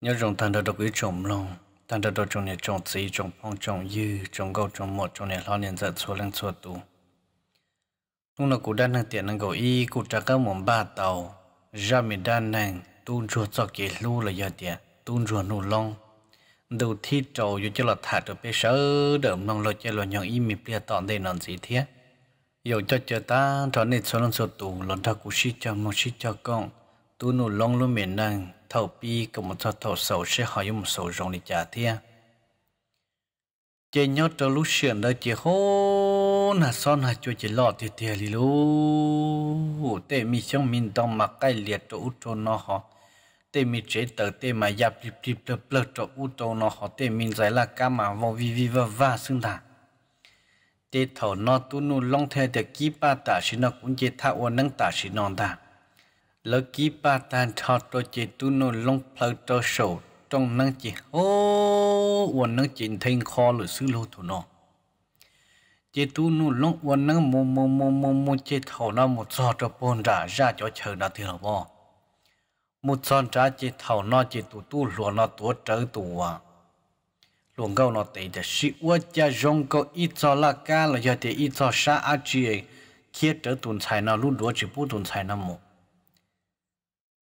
nhớ rồng tan đầu độc ý trồng lòng tan đầu độc trồng này trồng chỉ trồng phong trồng dư trồng gầu trồng một trồng này lo niệm giật xua lên xua tù lúc nào cụ đan năng tiện năng gầu y cụ trả các mồm ba tàu ra mình đan năng tuôn chua cho kỳ lu là giờ tiện tuôn chua nụ long đầu thi trầu dù cho là thả được bê sớ đợm nông lo chơi lo nhọn y mịp lia tọn đây nón gì thế dù cho chờ ta cho nên số lần số tù lần ta cũng xí cho một xí cho con tu nụ long luôn miền năng thầu bi cũng một thầu thầu sầu sẽ hỏi một số rong để trả thiên chế nhớ cho lúc chuyện đó chế hôn là son là cho chế lọ thì thì lì lú tê mi xong mình đông mà cái liệt cho út cho nó họ tê mi chế tờ tê mà dạp lịp lịp lợp lợp cho út cho nó họ tê mình giải là cá mà vô vi vi và và xưng thẳng tê thầu nó tu nu long thế tê kíp ba ta xin nó cũng chế thao năng ta xin non tàng lỡ kí ba tan thọ cho chị tu nô long phơi cho sầu trong năng chỉ hô quần năng chỉ thanh kho lỡ xứ lô thủ nô chị tu nô long quần năng mô mô mô mô mô chị thầu nó một giò cho bồn ra ra cho chờ đã thì là bò một son ra chị thầu nó chị tu tu lúa nó tu trở tu à luồng câu nó tệ để sĩ quá gia dụng có ít cho là ca là giờ thì ít cho sa a chị kia trở tồn tại nó lúc đó chỉ bút tồn tại nó một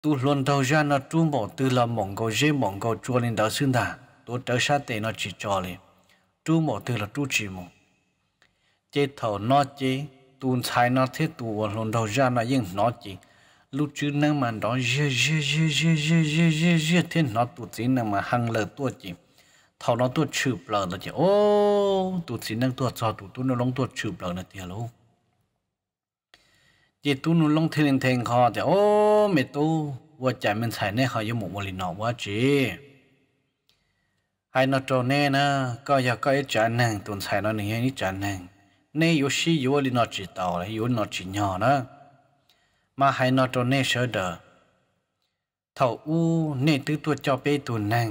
tu luôn đầu ra nó tu mỏ từ là mỏng cầu dễ mỏng cầu chùa lên đó xương thả tôi trở sát tệ nó chỉ cho lên tu mỏ từ là tu trì mỏ chế thầu nó chế tu sai nó thế tu luôn đầu ra nó nhưng nó chỉ lúc trước năng mà đó dễ dễ dễ dễ dễ dễ dễ dễ thế nó tu chỉ năng mà hăng lờ tu chỉ thầu nó tu chịu lờ nó chỉ ô tu chỉ năng tu cho tu tu nó long tu chịu lờ nó tiền luôn chế tu nó long thiên thiên khó thì ô มมตู้ว่าใจมันใส่เน่เขายมุมลินอว่าจีไฮนอตโตเน่นะ ก็อยากก็ไอ้จานหนึ่งตุนใส่นอนี่นี่จานหนึ่งเน่ยูชิยูลินอจิตอาเลยยูนอจินอนะมาไฮนอตโตเน่เชเดเท่าอู้เน่ตื้อตัวเจ้าเป้ตุนนั่ง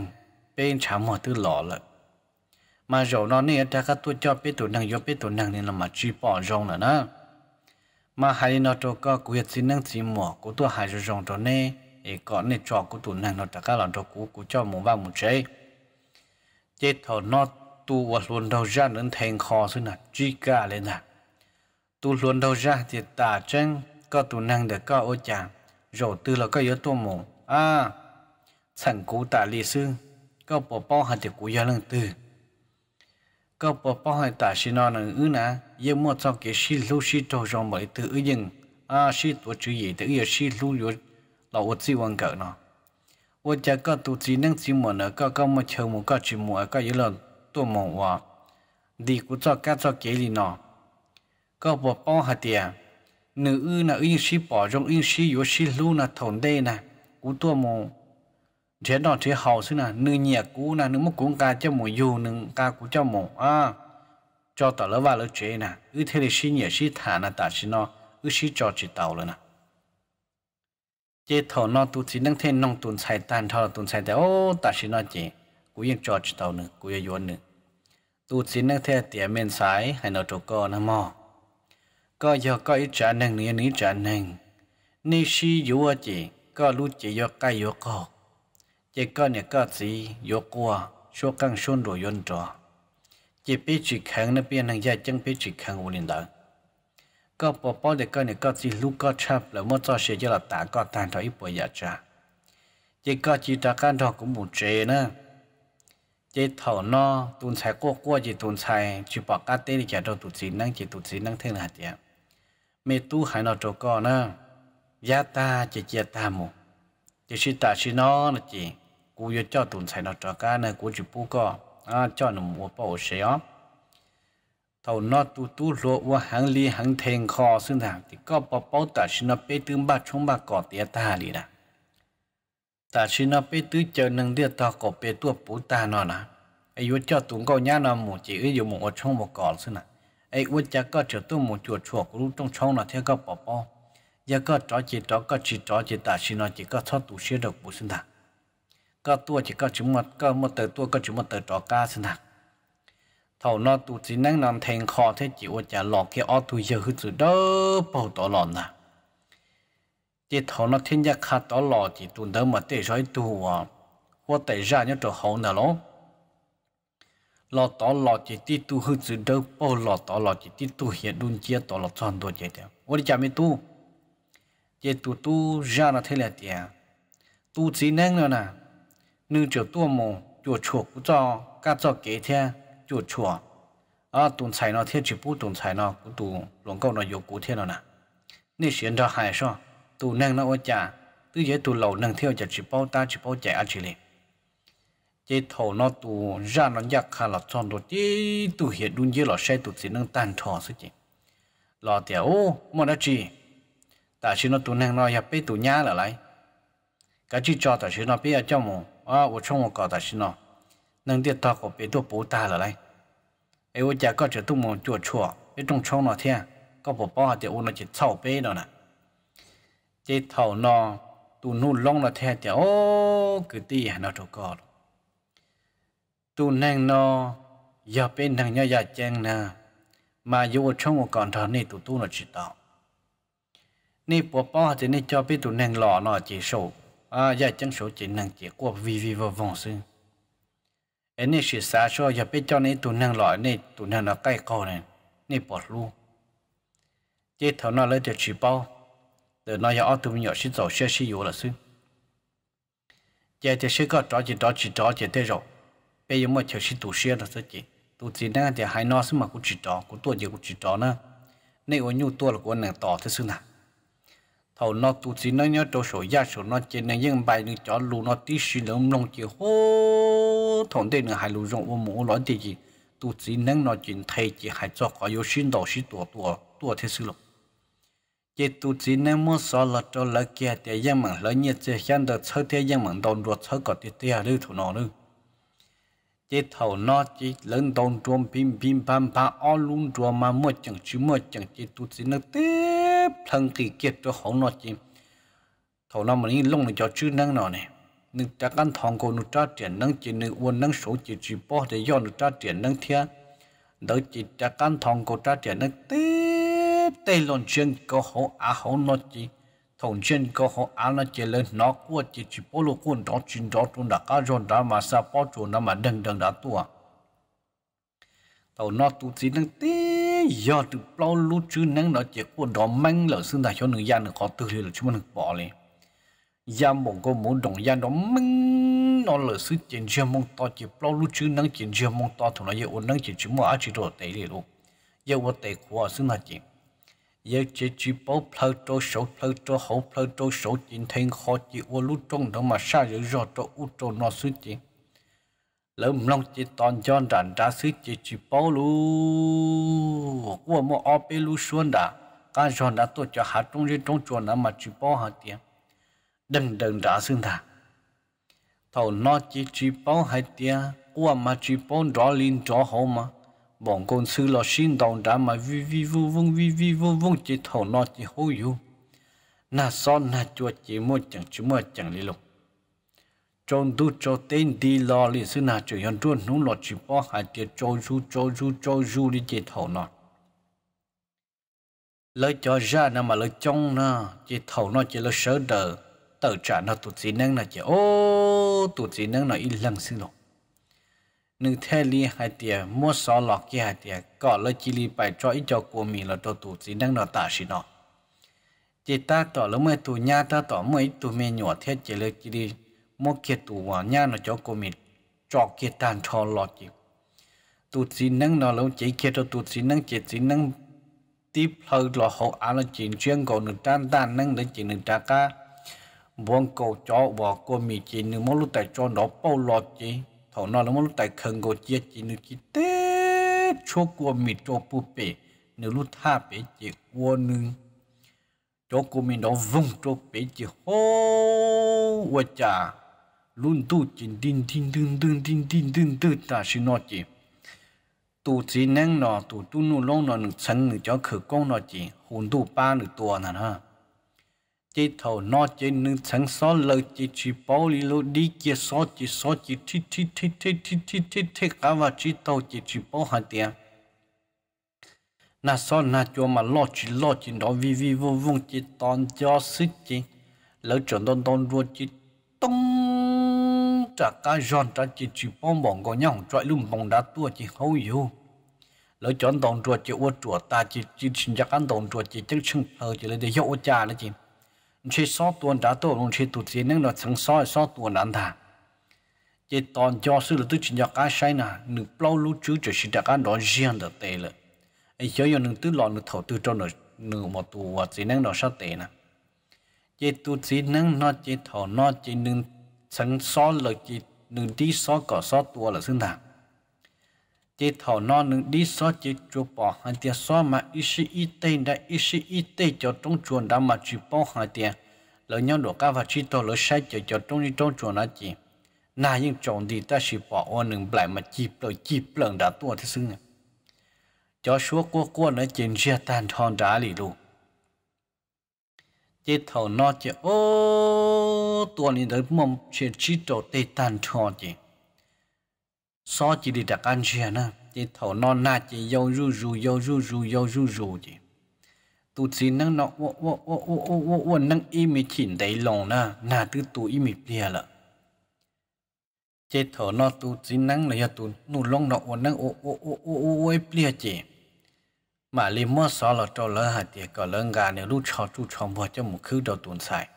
เป็นชาหมอตื้อหล่อละ มาเจ้านอนเนี่ยแต่ก็ตัวเจ้าเป้ตุนนั่งยเป้ตุนนั่งนี่ละมาจีปอจงแลวนะ mà hai nó cho có quyết xin năng chỉ mỏ của tôi hai rồi rong cho nè để có nên cho của tụi năng nó tất cả là cho cũ của cho một vào một chế chế thọ nó tu và luôn đầu ra nên thành khó xin là chi cả lên nè tu luôn đầu ra thì ta chân có tụi năng để có ô chàng rồi từ là có yếu tố mù à thành cú tại lịch sử có bỏ bỏ hạt thì cú gia lăng từ có bỏ bỏ hỏi tả xin nó nè ư nà yêu mua cho cái xí lưu xí trâu rong mới thứ ư dừng à xí tổ chữ gì thì yêu xí lưu yếu là ô chi quan cỡ nó Vô cha có tổ chỉ năng chữ mua nữa có có một chờ một có chỉ mua có yếu lần tổ mỏ hòa đi cũng cho cá cho kế lì nó có bỏ bỏ hạt tiền nữ ư nà ư xí bỏ rong ư xí yếu xí lưu nà thổn đây nà cũng tổ mỏ thế đó thế hậu xí nà nữ nhẹ cũ nà nữ mất cũng ca cho mù dù nữ ca cũ cho mù à cho tao lỡ vào lỡ chế nà ư thế là xí nhẹ xí thả nà ta xí nó ư xí cho chỉ tàu lỡ nà chế thầu nó tu chỉ năng thế nông tuần sai tàn thọ tuần sai tè ô ta xí nó chế cũ yên cho chỉ tàu nữ cũ yên yuan nữ tu chỉ năng thế tiề men sai hay nó chỗ co nà mò có giờ có ít trả năng nữa ní trả năng ni xí yếu chế có lú chỉ giờ cái yếu co 一个一个子有过，说刚顺着用着，一边去看那边人家正边去看我领导。ก็ปอปอเด็กก็เนี่ยก็สิลูกก็ชับแล้วมั่วจ่อเสียจะหลับตาก็ตานถอยป่วยอยากจะเจ๊ก็จีตาการทอกุมูเจนะเจ๊เถ่านอตุนชายก้กัวจีตุนชายจีปอกกาเต้ดิจ่าโดตุจีนั่งจีตุจีนั่งเท่งหัดเจียเมตู้หายนอโจก็นะยาตาเจีเจียตาหมูเจีชิตาชินอนะจี cú yo cho tụn sai nó cho cá này cú chỉ bu co à cho nó mua bao xe á thầu nó tu tu lộ và hàng lý hàng thành kho xương thảm thì có bao bảo ta xin nó bê tương ba chúng ba cỏ tía ta đi nè ta xin nó bê tứ chờ nâng địa ta cỏ bê tua bú ta nó nè ai yo cho tụn câu nhá nó một chỉ ấy dùng một trong một cỏ xương nè ai uất cha có chờ tu một chuột chuột cũng trong trong là theo có bao bảo, giờ có chó chỉ chó có chỉ chó chỉ ta xin nó chỉ có thoát tu xe được bú xương thảm ก็ตัวจีก็จุมดก็มาเติตัวก็จุมดเติจอกาสนะเท่านอตูจีนั่งนอนแทงคอเทจิวจะหลอกเกอตูเยอะขึ้นสุดเด้อเป่าต่อหลอนนะจีเท่านอเทียนยาคาต่อหลอจีตุนเดิมมาเตะใช้ตัวว่าแต่ร่างเนี่ยตัวเขาน่ะล้อหลอต่อหลอจีตีตูขึ้นสุดเด้อเป่าหลอต่อหลอจีตีตูเหียดุนเจียต่อหลอจอนตัวเจียเดียววันจะไม่ตู้เจีตูตูร่างน่ะเท่าไหร่เดียวตูจีนั่งแล้วนะ nữ chỗ tua mù chỗ chùa cũng cho cá cho kế thế chỗ chùa à ờ, tụng sai nó thế chỉ bút tụng sai nó cũng tụ lòng câu nó yếu cú thế nó nè nên xuyên cho hại sao tụ năng nó ở nhà, tư giới tụ lầu năng theo chỉ chỉ bao ta chỉ bao chạy ở chỉ liền chế thầu nó tụ ra nó giặc khá là tròn đồ chế tụ hiện đun dưới lò xe tụ chỉ năng tan thò sức chị lò tiểu ô mà đã chỉ ta chỉ nó tụ năng nó nhập bê tụ nhá là lại cái chỉ cho ta chỉ nó bê cho mù 啊，我冲我搞的是呢，能得到个别多不大了嘞。哎，我家个就都没做错，一种冲了天，个不包的我那就操背了呢。这头呢，都弄弄了天的哦，个地还那就搞了。都能呢，要变能要要精呢，嘛有我冲我搞他那都都能知道。你不包的你叫别都能老了接受。à giờ dạ, chân số chỉ năng chỉ của vì vì vào vòng sư em này sự xa cho giờ dạ, biết cho nên tụi năng loại này tụi năng nó cay cò này này bỏ luôn chế thầu nó lấy được chỉ bao để nó giờ tụi mình nhỏ xin dầu xe xí yếu là sư chế thì xí có đó chỉ đó chỉ đó chỉ thế rồi bây giờ mà chờ xin tụi xe là sư chỉ tụi chỉ năng thì hai nó xí mà cũng chỉ đó cũng tuổi gì cũng chỉ đó nữa nên ở nhu tôi là của nàng tỏ thế sư nào thầu nó tụ chỉ nó nhớ đồ sổ gia sổ nó chỉ nên những bài những chó lù nó tí xí lông nông chỉ hô thằng đây nữa hai lù rộng vô mũ lõi thì gì tụ chỉ nên nó chỉ thay chỉ hai cho có yêu xin đồ xí tổ tổ tổ thế sự lộc chỉ tụ chỉ nên muốn sợ là cho là kia thì dân mạng lớn nhất chỉ hiện được thời thế dân mạng đồng ruột chơi có tiền tiền lưu thủ nó nữa chế thầu nó chỉ lớn đồng trôm bình bình pam pa o luôn trôm mà mua chẳng chứ mua chẳng chỉ tụ chỉ nó tiếc lần thì kiệt cho hỏng nó chim thầu nó mình lông này cho chữ năng nó này nên ta căn thòng cô nó tra tiền năng chỉ nên uốn năng số chỉ chỉ bỏ để do nó tra tiền năng thiên đó chỉ ta căn thòng cô tra tiền năng tê tê lon chuyên có hổ á hổ nó chỉ thòng chuyên có hổ á nó chỉ lên nó qua chỉ chỉ bỏ lô quân đó chuyên đó chúng đã cá rồi đó mà sao bỏ chuồn đó mà đừng đừng đã tua thầu nó tu chỉ năng tiếp giờ từ bao lúc chứ nắng nó chỉ có đó mang là xương đại cho người dân có từ thì là chúng mình bỏ đi gia một cô muốn đồng gia đó mang nó là sự chuyện chưa mong to chỉ bao lúc chứ nắng chuyện chưa mong to thì nó giờ ổn nắng chỉ chúng mà chỉ đồ tệ đi luôn giờ ổn tệ của xương đại chỉ giờ chỉ chỉ bao phơi cho số phơi cho hậu phơi cho số chuyện thành khó chỉ ổn lúc trong đó mà sao giờ rồi cho u cho nó sự chuyện lỡ mong chỉ toàn chọn đàn ra sức chỉ chỉ bao lú của một ở bên lú xuân đã cả chọn đã tôi cho hạt trong trên trong chuồn đã mà chỉ bao hạt tiền đừng đừng ra xương thà thầu nó chỉ chỉ bao hạt tiền của mà chỉ bao rõ linh rõ hồ mà bọn con sư lo xin đồng đã mà vi vi vu vung vi vi vu vung chỉ thầu nó chỉ hối yêu na son na chuột chỉ một chẳng chú một chẳng lý lục chọn du cho tên đi lo li sư nào chủ yon tuôn nung lọt chỉ bỏ hai tiệt cho du cho du cho du đi chết thầu nọ lời cho ra nè mà lời trong nè chết thầu nó chế lời sớ đờ tờ trả nó tụt gì năng là chế ô tụt gì năng là ít lần xin lộ nâng thế li hai tiệt mua xó lọt kia hai tiệt có lời chỉ li bài cho ít cho của mình là cho tụt gì năng là tạ xin nọ chết ta tỏ lúc mày tụ nhà ta tỏ mấy tụ mẹ nhỏ thế chế lời chỉ đi mô kết tù hòa nha nó cho cô mình cho kết tàn cho lọ chị tụt xí nâng nó lâu chỉ kết cho tụt xí nâng chỉ xí nâng tiếp hơi lọ hộ á là chỉ chuyên cổ nữ tan tan nâng đến chỉ nữ trả ca buông cổ cho bỏ cô mình chỉ nữ mô lúc tại cho nó bao lọ chị thổ nó là mô lúc tại khẩn cổ chia chỉ nữ chỉ tê cho cô mình cho bù bể nữ lúc tha bể chỉ cô nữ cho cô mình nó vung cho bể chỉ hô quá chà luôn tu chín tin tin tin tin tin tin tin tin ta xin nói chị tu chỉ năng nọ tu tu nô long nọ nực chân nực cho khử công nó chị hồn tu ba nực tua nà ha chỉ thầu nó chỉ nực chân xó lơ chỉ chỉ bảo lý lô đi kia xó chỉ xó chỉ thi thi thi thi thi thi thi thi cả và chỉ thầu chỉ chỉ bao hạt tiền na so na cho mà lo chỉ lo chỉ đó vi vi vô vung chỉ toàn cho sức chỉ lỡ chuẩn đón đón ruột chỉ tông trả cá giòn trả chỉ chỉ bom bỏng có nhau trọi lùm bóng đá tua chỉ hầu yêu lấy chọn đồng chuột chỉ uất chuột ta chỉ chỉ xin chắc ăn đồng chuột chỉ chắc chừng thờ chỉ lấy để hiểu cha là chỉ chỉ so tuần đá tua luôn chỉ tụt gì nên là thằng so so tuần đàn thà chỉ toàn cho sư là tôi chỉ nhắc cá sai nà nửa bao lú chứ chỉ xin chắc ăn đó riêng được tệ lợ ấy cho nên nửa tư lọ nửa thầu tư cho nửa nửa một tuần gì nên nó sao tệ nà chế tu trí năng nó chế thọ nó chế nâng sẵn so lợi chế nâng đi so có so tua là sinh thẳng chế thọ nó nâng đi so chế chua bỏ hai tiền so mà ý sĩ y tê đã ý sĩ y tê cho trong chuồn đã mà chỉ bỏ hai tiền lợi nhau đổ cá và chỉ to lợi sai cho cho trong đi trong chuồn đã chỉ na nhưng chọn đi ta chỉ bỏ ô nâng lại mà chỉ lợi chỉ lần đã tua thế sinh cho số cua cua nó chỉnh chia tan thon đá lì luôn chế thầu nó chế ô tuần đi tới mong chuyện chỉ trổ tây tàn trò chế so chỉ đi đặt ăn chuyện na chế thầu nó na chế yêu ru ru yêu ru ru yêu ru ru chế tu chỉ năng nó ô ô ô ô ô ô ô năng y mi chỉnh đầy lòng na na tư tu y mi bia lợ chế thầu nó tu chỉ năng là ya tu nụ lòng nó ô năng ô ô ô ô ô ô bia chế mà li mơ xó là trâu lỡ hạt thì có lỡ gà nếu lúc cho chú cho mua cho một khứ đầu tuần sai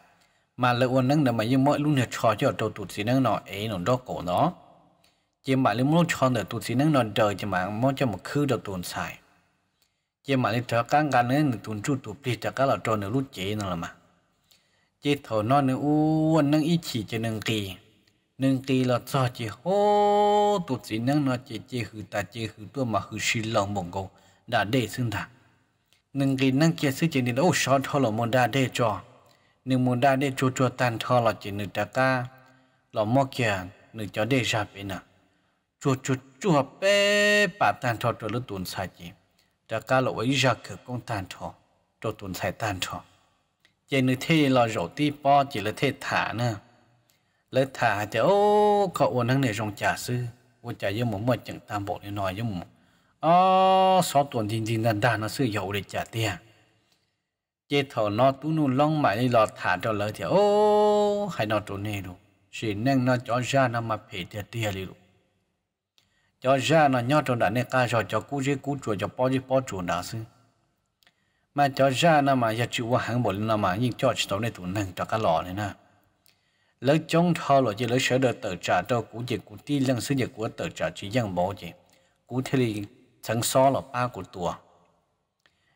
mà lỡ uốn nâng mà nhưng mỗi lúc nếu cho cho đầu tuần xí nâng nọ ấy nó đó cổ nó chỉ mà li mơ cho nữa tuần xí nâng nọ trời chỉ mà mua cho một khứ đầu tuần sai chỉ mà li cho các gà nữa tuần chú tụt đi cho các là trâu nếu lúc chế nó là mà chỉ thầu nó nữa uốn nâng ít chỉ cho nâng kỳ nâng kỳ là cho chỉ hô tụt xí nâng nọ chỉ chỉ hư ta chỉ hư tua mà hư xí lòng bồng cổ ดาเดซึ่งดาหนึ่งกินนั่งเกียซื้อเจนิ่โอ้ชอนทอลมอนดาเดจอหนึ่งมอนดาเดจัจัวตันทอลจีนนึ่งตาตา หลอมมอเกียหนึ่งจอเดชาเป็นอ่ะ จัวจัวจัวเป๊ปาตันทอตัวลุตุนสาจีตากาหลอวิจักกงตันทอตัวตุนสายตันทอ เจนึเทลอโจตีป้อจีละเทศถานะเลถาแจะโอ้เขาอวนทั้งในรงจ่าซื้อว่าจะยังหมดหมดจังตามบอกน้อยยังหมด ờ sao tuần thì thì đàn đàn nó sự giàu để trả tiền chế thọ nó tu nụ long mãi đi lọt thả cho lời thì ô hay nó trốn nè đủ chỉ nên nó cho ra nó mà phê tiền tiền đi luôn, cho ra nó nhớ trong đàn này ca cho cho cú chế cú chuột cho bao chế bao chuột đó sư mà cho ra nó mà giờ chịu hàng bộ nó mà nhưng cho chỉ tao này tụ năng cho cá lò này nè lỡ trong thọ rồi chứ lỡ sửa được tờ trả cho cú chế cú ti lăng sư giờ của tờ trả chỉ giang bỏ chứ cú thề liền chẳng so là ba của tùa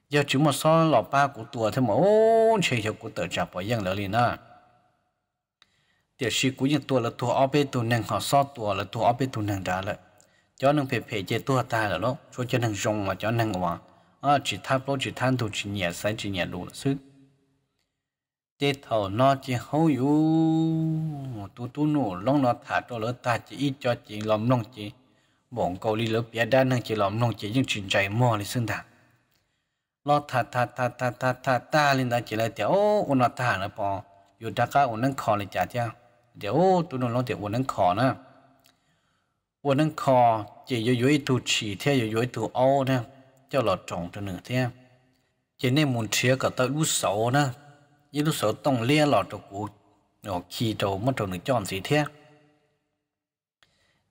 giờ chúng mà so là ba của tùa thì mà ô chơi cho của tờ trả bỏ yên lỡ liền à tiểu sĩ của những tùa là tùa ở bên tù nàng họ so tùa là tùa ở bên tù nàng đã lại cho nàng phê phê chơi tùa ta là lúc cho cho nàng rong mà cho nàng hòa à chỉ tháp lô chỉ than tù chỉ nhẹ sáng chỉ nhẹ đủ là sức chế thầu nó chỉ hấu yếu tu tu nổ long nó thả cho lỡ ta chỉ ít cho chỉ lòng lòng chỉ บ่องเกาหลีเลือเปียด้านน่งเจลอมน้องเจยังชื่นใจมอเลยซึ่งต่างรอท่าท่าท่าท่าท่าท่าตาลินดาเจเลยเดี๋ยวอุนตานะปออยู่ดักก้าอุนนังคอเลยจ้าเจ้า เดี๋ยวตัวนนลองเดี๋ยวอุนนังคอนะอุนนังคอเจยย่อยตูฉี่เทียยย้อยตูเอานะ เจ้าหลอดจงตัวหนึ่งเทียเจเนี่ยมุนเชียกับตาลุสโวนะยี่ลุสโวต้องเลี้ยหลอดตัวกูออกขี่โจมันตัวหนึ่งจอมสีเทีย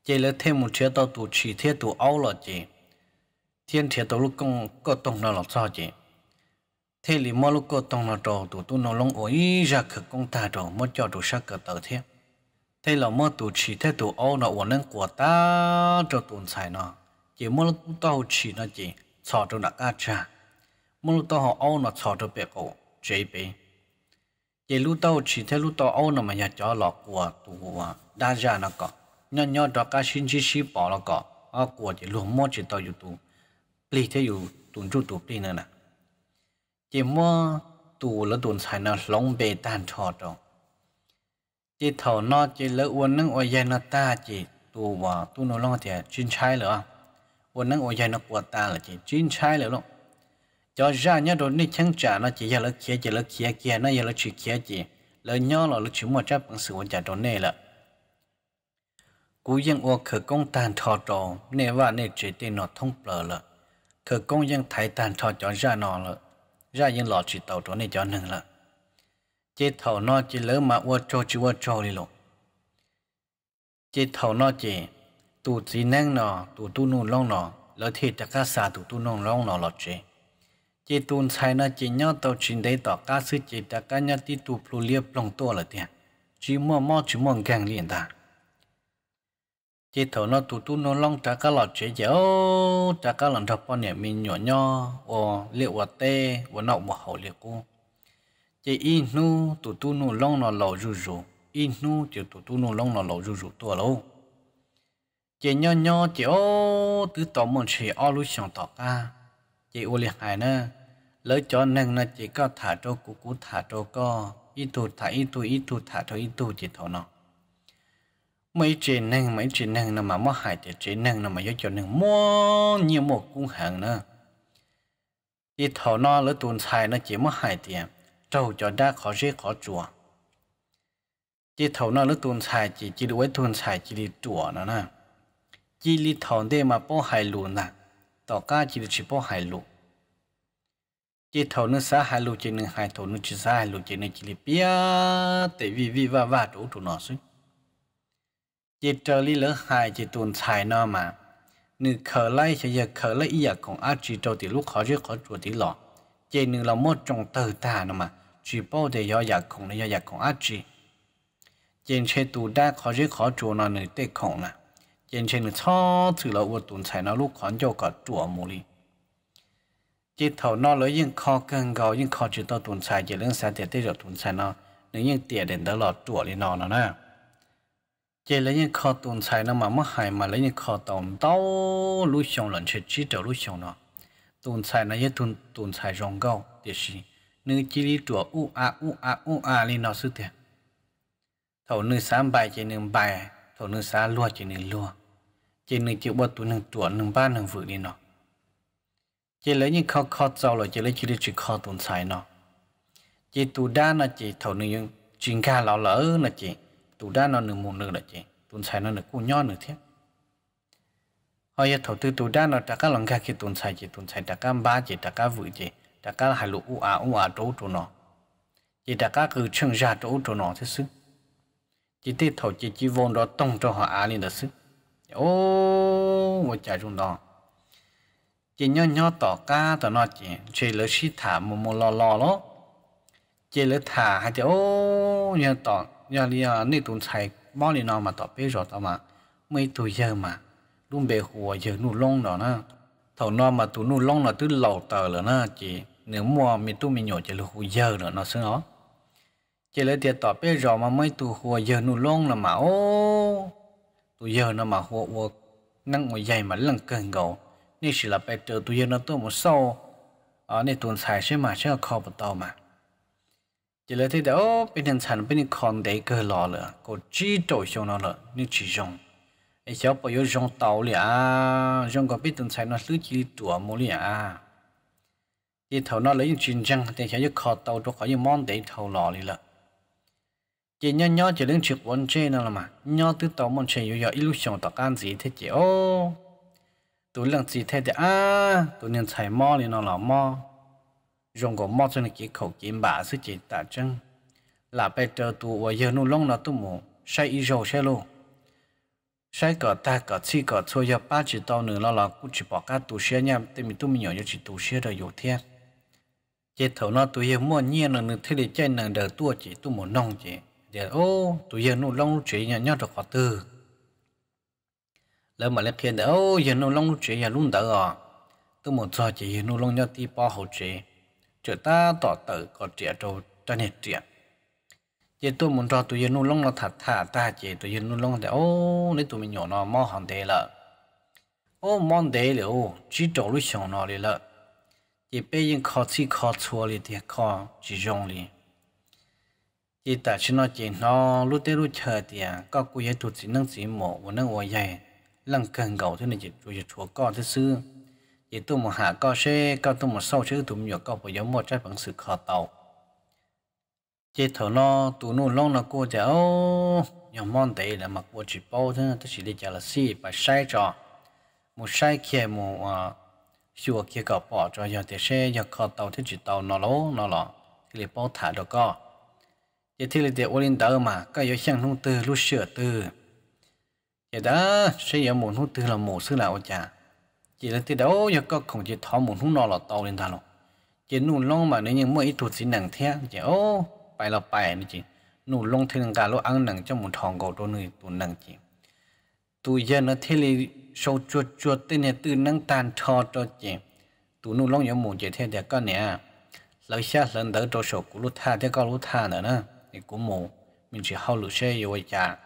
chỉ là thêm một chế tàu tù chỉ thiết tù áo là chị thiên thiết tàu lúc công có tông nào là sao chị thế thì mỗi lúc có tông nào trò tù tu nó lông ôi ra khử công ta trò mỗi cho tù sát cả tàu thế thế là mỗi tù chỉ thiết tù áo nó ổn nên của ta cho tồn tại nó chỉ mỗi lúc tàu chỉ nó chị sợ cho nó cá cha mỗi lúc tàu họ nó sợ cho bé cổ, chế bé chỉ lúc tàu chỉ thế lúc tàu áo nó mà nhà cho lọ của tù đa gia nó có nhỏ nhỏ đó cả xin chi xí bỏ là có ở của chỉ luồng mua chỉ tao dụ tụ lì thế dụ tuần chú tụ lì nữa nè chỉ mua tụ là tuần sai nó lông bề tan cho đó chỉ thầu nó chỉ lỡ uốn nâng ôi dây nó ta chỉ tụ vào tụ nó lo thì chuyên trái nữa uốn nâng ôi dây nó của ta là chỉ chuyên trái nữa luôn cho ra nhớ đồ này chẳng trả nó chỉ giờ lỡ kia chỉ lỡ kia kia nó giờ lỡ chỉ kia chỉ lỡ nhớ là lỡ chỉ mua chấp bằng sự quan trả đồ này là กูยังอวเขกงตานทอดองเนี่ยว่าเนี่ยจีตีนอท่องเปล่าละเขกงยังไถตานทอดจอนยานอละยายังหลอดจิตเต่าตัวในจอนหนึ่งละเจ้าเท่านอจีเลิมาอวโจจีวโจลีลงเจ้าเท่านอจีตูสีแนงนอตูตูนู่นล่องนอแล้วเทจะก้าสาตูตูนู่นล่องนอหลอดจีเจตูนใช้นะจีย่อเต่าชินได้ต่อก้าซื้อเจตะก้าย่อที่ตูพลูเลียบลงตัวละเตียจีมั่วมั่วจีมั่วแกงเลียนตา chỉ thấu nó tụt tụ nó long trả cá lọt chế chéo trả cá lọt thập bao niệm mình nhỏ nho ồ liệu quả tê quả nọ mà hậu liệu cô chỉ in nu tụt tụ nó long nó lẩu rù rù in nu chỉ tụt tụ nó long nó lẩu rù rù tua lâu chỉ nhỏ nho chỉ ô tứ tổ một chỉ ô lú sòng tọ ca chỉ ô liệt hại nè lấy cho năng là chỉ có thả trâu cú cú thả trâu co ít tụ thả ít tụ ít tụ thả trâu ít tụ chỉ thấu nó mấy chuyện năng mấy chuyện năng nó mà mất hại thì chuyện năng nó mà yếu cho năng mua nhiều một cung hàng nữa chỉ thầu nó lỡ tuần xài nó chỉ mất hại thì trâu cho đa khó dễ khó chùa chỉ thầu nó lỡ tuần xài chỉ chỉ được tuần xài chỉ đi chùa nó nè chỉ đi thầu để mà bỏ hại lù nè tao ca chỉ được chỉ bỏ hại lù chỉ thầu nó xả hại lù chỉ nên hại thầu nó chỉ xả hại lù chỉ nên chỉ đi bia tại vì vì và và đủ chỗ nó xí chỉ trở lý lỡ hai chỉ tuần xài nó mà nữ khờ lấy sẽ giờ khờ lấy ý giờ còn ác chỉ trâu thì lúc khó chứ khó chuột thì lọ chỉ nữ là một trong tờ ta nó mà chỉ bao để do giờ dạ dạ còn để do giờ còn ác chỉ trên xe tu đã khó chứ khó chuột nó nữ tê khổng nè trên xe nữ cho thử là một tuần xài nó lúc khó cho cả chuột mù đi chỉ thầu nó lấy những khó cần gạo những khó chỉ tao tuần xài chỉ lương xài để tê rồi tuần xài nó nếu những tiền đến đó lọ chuột thì nó nó nè จเลยข้อตุนใช้น้ำมันมาหายมาเลยขอตอมตอลุชงหลังเช็ดจีเจ้ลุชงเนาะตนใช้นายตุนตุนใช้รองเก่าเดี๋ยวสิเนื้อจีรีตัวอู้อาอู้อาอู้อาลีนอสุดเถอะถ้าเนื้อสามใบเจนึงใบถ้าเนื้อสามลวดเจนึงลวดเจนึงจีบตัวหนึ่งตัวหนึ่งบ้านหนึ่งฝึกลีเนาะเจเลยข้อข้อเจ้าเลยเจเลยจีรีจีข้อตุนใช้เนาะจีตัด้านนะจเถ้าเนื้อจิงกาเราเหลรอนะจี tụ đa nó nửa một nửa là chị tụn xài nó nửa cũ nhỏ nửa thế hồi giờ thầu tư tụ đa nó trả các lòng khác khi tụn xài chị tụn xài trả các ba chị trả các vợ chị trả các hai lũ u à u à trâu tụ nó chỉ trả các cứ chừng ra trâu tụ nó thế chứ chỉ tê thầu chỉ chỉ vốn đó tông cho họ à lên đó chứ ô một trái trung đó chỉ nhỏ nhỏ tỏ ca tỏ nó chỉ chị lỡ xí thả mồm mồm lò lò đó chị lỡ thả hay thì ô nhỏ tỏ nhà li à nị tụn chạy bao li nào mà tập bê rồi tao mà mấy tuổi giờ mà luôn bề hồ giờ nụ lông đó na thầu nó mà tụi nụ lông là tứ lầu tờ rồi na chị nếu mua mi tu mi nhỏ chỉ là hồ giờ nữa nó xứng nó chỉ là tiền tập bê rồi mà mấy tuổi hồ giờ nụ lông là mà ô tuổi giờ nó mà hồ hồ nâng ngồi dày mà lằng cần gầu nên chỉ là bê tuổi giờ nó tôi một sâu à nị tụn chạy chứ mà chứ không tao mà chỉ là thế đó bên nhân sản bên con đấy cơ lò lợ có chỉ tội xong nó lợ nhưng chỉ xong, ấy cháu bảo yêu dùng tàu à, xong có biết từng sản nó lưỡi chỉ tuổi mồ à, chỉ thầu nó lấy chuyện răng thì cháu yêu khó tàu cho khỏi những món đấy thầu lò lì lợ chỉ nhớ nhớ chỉ đến chuyện vấn chế nó là mà nhau từ tàu món chế yêu yêu ít lúc xong tàu can gì thế chứ, ô tụi lần gì thế thì à tụi nhân sản mò thì nó là mò rong go mo chen ki khou ki ba su chi ta chang la pe tơ tu wo ye nu long na tu mu sai i jo she lo sai ka ta ka chi ka cho ya ba chi tao nu la la ku chi pa ka tu she nyam te mi tu mi yo yo chi tu she da yo thiên chế thầu nó tụi em mua nhiên là người thấy để chơi nàng đời tua chỉ tu một nông chỉ để ô tụi em nụ long chỉ nhà nhau được họ tư lỡ mà lên phiền để ô giờ nụ long chỉ nhà luôn đỡ à tôi tu một giờ chỉ nụ long nhau đi bao hậu chỉ chỗ ta tỏ tử có trẻ trâu cho nên trẻ chỉ tôi muốn cho tụi dân lông nó thật thà ta chỉ tụi dân lông thì ô nếu tôi mình nhỏ nó mò hòn thế là ô mòn thế liệu chỉ trâu lúc xong nó đi là chỉ bây giờ khó chỉ khó chua đi thì khó chỉ dùng đi chỉ ta chỉ nói chỉ nó lúc thế lúc chờ thì có cô ấy tụi chỉ năng chỉ mổ và năng ngoài lăng cần cầu thế này chỉ tụi chua con thế xưa chỉ tu một hạ có sẽ có tôi một sau chứ tụm nhiều có phải giống một trái bằng sự khó tàu chỉ thở lo tụ nụ lông là cô cháu nhỏ mòn tệ là mặc bộ chỉ bao thế tôi chỉ để chả là xì phải sai cho, một sai kia một à xua kia cả bỏ cho giờ thì xe, giờ khó tàu thế chỉ tàu nó lố nó lọ thì là bao thả được co chỉ thì là để ô linh đỡ mà có yếu sang không từ lúc sửa từ chỉ đó sẽ yếu muốn không từ là một sự là ô chả chỉ là từ đó giờ có không chỉ tháo một hũ nọ là tàu lên thà lo chỉ nụ lông mà nếu như mỗi tụt xin nặng thế chỉ ô bài là bài nữa chỉ nụ lông thì nặng cả lo ăn nặng cho một thòng cầu đôi người tụt nặng chỉ tụi giờ nó thế này sâu chuột chuột tên này từ nắng tàn thò cho chỉ tụi nụ lông giống muốn chỉ thế để có nè lấy xa lên đỡ cho sổ của lúc tha thế có lúc tha nữa nè thì cũng mù mình chỉ hao lũ xe rồi cha,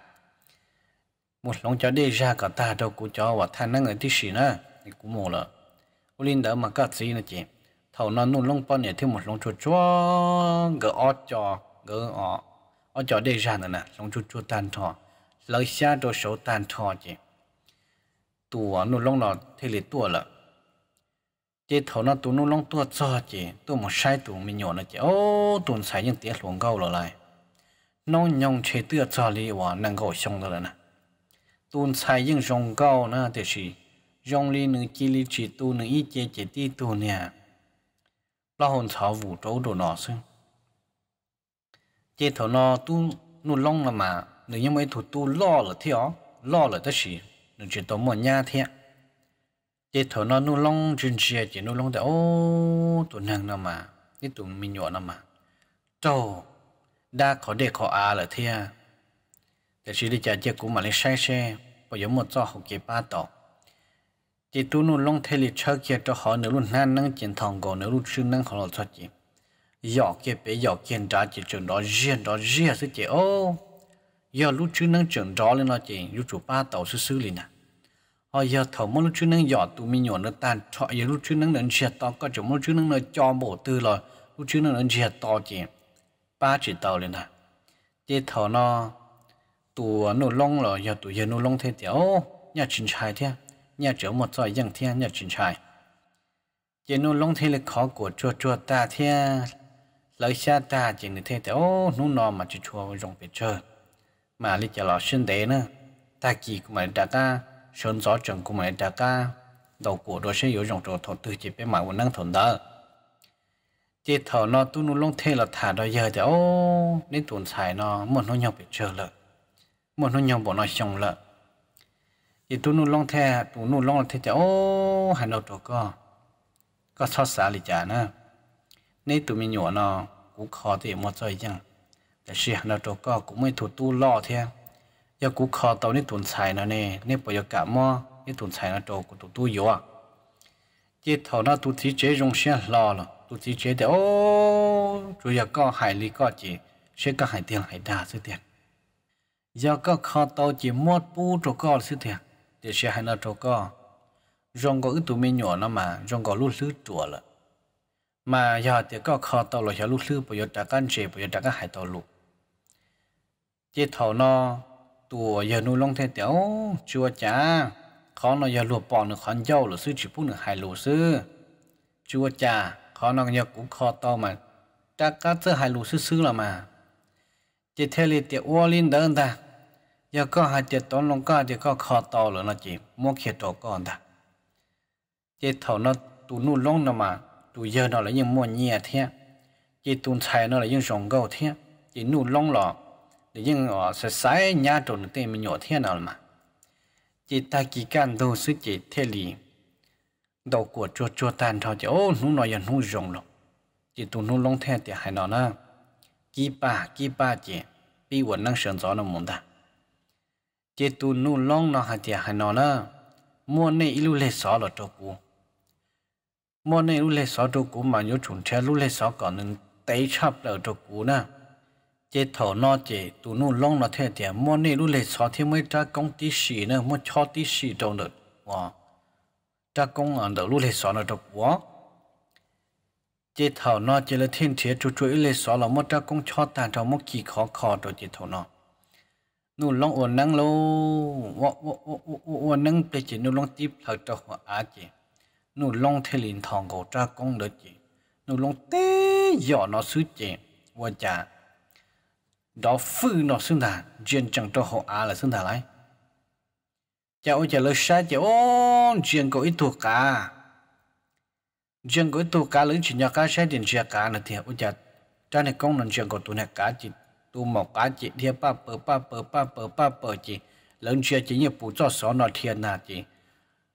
một lòng cho đi ra cả ta đâu cũng cho và tha năng ở tí gì nữa thì cũng mồ là u linh đỡ mà cả gì nữa chị thầu nó nôn lông bao nhiêu thêm một lông chuột gỡ ó cho gỡ ó ó cho đây ra nữa nè lông chuột chua tan thọ lấy xa đồ số tan thọ chị tua nôn lông nó thì lấy tua là chị thầu nó tụ nôn lông tua cho chị tôi một sai tụ mình nhỏ nữa chị ô tụ sai những tiếng luồng gâu rồi lại nó nhông chế tựa cho li và nâng gỗ xong rồi nè tụ sai những rong gâu nè thì gì dòng lì nữ chi lì chỉ tu nữ y chế chế ti tu nè lo hồn sáu vũ trụ đồ nọ xưng chế thổ nọ tu nụ long là mà nữ nhưng mấy thủ tu lo là thiếu lo là tất sĩ nữ chỉ tổ mòn nha thiệt chế thổ nọ nụ long chuyên chia chế nụ long để ô tu nàng là mà cái tu mình nhỏ là mà trâu đa khó đề khó à là thiệt để chỉ đi chả chế mà lấy sai xe bây giờ một cho học kế ba tộc chỉ tu nô long thế lịch chơi kia cho họ nửa luôn nan năng chiến thòng gò nửa luôn sư năng họ lo chỉ dọ kia bé dọ kiên trả chỉ trường đó riêng đó riêng sư chị ô giờ lúc chứ năng trường đó lên nó chỉ lúc chủ ba tàu sư sư liền à họ giờ thầu mỗi lúc chứ năng dọ tụ mi nhọn nó tan trọ giờ lúc chứ năng đến chia to có chỗ mỗi chứ năng nó cho bộ tư rồi lúc chứ năng đến chia to chỉ ba chỉ tàu liền à chỉ thầu nó tụ nô long rồi giờ tụ giờ nô long thế ô, nhà chính trai thế à nhà chỗ một trò dân thiên nhà chuyển trại chỉ nô long thế là khó của chua chua ta thế lấy xa ta chỉ nên thế thế ô nô nọ mà chỉ chua rong bị trời mà lý chả lọ sinh đế nữa ta kỳ của mày đã ta sơn gió trần của mày đã ta đầu của đôi sẽ yếu rong trộn thổ tư chỉ biết mà của năng thổn đó chỉ thọ nó tu nô long thế là thả đôi giờ thế ô nên tuần xài nó một nó nhau bị trời lợ một nó nhau bọn nó xong lợ thì tụi nó long thè tụi nó long thè chả ô hà nội chỗ có có thoát xa lì chả nữa nên tụi mình nhỏ nó cũng khó thì một chơi chẳng แต่เสียเราตัวก็กูไม่ถูกตู้ล่อเทียยากูคอตัวนี่ตุนใส่นะเนี่ยนี่ปยกะมอนี่ตุนใส่นะตัวกูตุตู้อยู่อ่ะเจ้าทอนะตุทีเจยงเสียล่อละตุทีเจแต่โอ้จุยก็หายลีก็จีเสียก็หายเตียงหายดาสิเตียงยาก็คอตัวจีมอดปูตัวก็สิเตียง thì xe hai nó trâu co rong có ít tụ mi nhỏ nó mà rong có lúc lướt chùa là mà giờ thì có khó tàu là giờ lúc lướt bây giờ đã can chế bây giờ đã cái hải tàu lụt chế thầu nó tụ giờ nuôi long thế tiểu chùa chả khó nó giờ lụt bỏ nó khó dâu là sư chỉ phút nó hải lụt sư chùa chả khó nó giờ cũng khó tàu mà đã cá thứ hải lụt sư sư là mà chế thế thì tiểu ô linh đơn ta giờ có hai chế tốn lòng ca thì có khó to rồi nó chỉ mua khía trò con ta chế thầu nó tụ nu long nó mà tụ giờ nó là những mua nhẹ thế chế tụ xài nó là những sòng gấu thế chế nu long lọ thì những ở sẽ sai nhà trộn tên mình nhỏ thế nào mà chế ta kỳ can đâu sức chế thế lì đầu của chua chua tan thôi chỉ ô nu nó giờ nu rồng lọ chế tụ nu long thế thì hay nó nè kỳ ba kỳ ba chế bị quần năng sơn gió nó muốn ta chế tu nu long nó hạt tiệt hà nó nè mua này ilu lê sọ là chỗ cũ mua này ilu lê sọ chỗ cũ mà nhớ chuẩn theo ilu lê sọ còn nên tay chắp ở chỗ cũ nè chế thổ nó chế tu nu long nó thế tiệt mua này ilu lê sọ thì mới ra công tí xì nè mua cho tí xì trong được wow ra công ở đầu ilu lê sọ nó chỗ cũ chế thảo nó chế là thiên chế chú chú ilu lê sọ là mua ra công cho tàn trong một kỳ khó khó rồi chế thảo nó nụ long ổn năng lâu ổn năng để chỉ nụ long tiếp thời cho họ á chị nụ long thế liền thằng cổ tra công được chị nụ long té dọ nó xứ chị và chả đó phư nó xưng thà chuyện chẳng cho họ á là xưng thà lại chả ôi chả lơ xa chả ô chuyện có ít thuộc cả chuyện có ít thuộc cả lớn chuyện nhà cá xe điện xe cá là thiệt, ôi chả cha này công làm chuyện có tuổi này cá chị tu mọc cá chị thiên ba bờ ba bờ ba bờ ba bờ chị lớn chia chỉ như phụ cho số nó thiên nà chị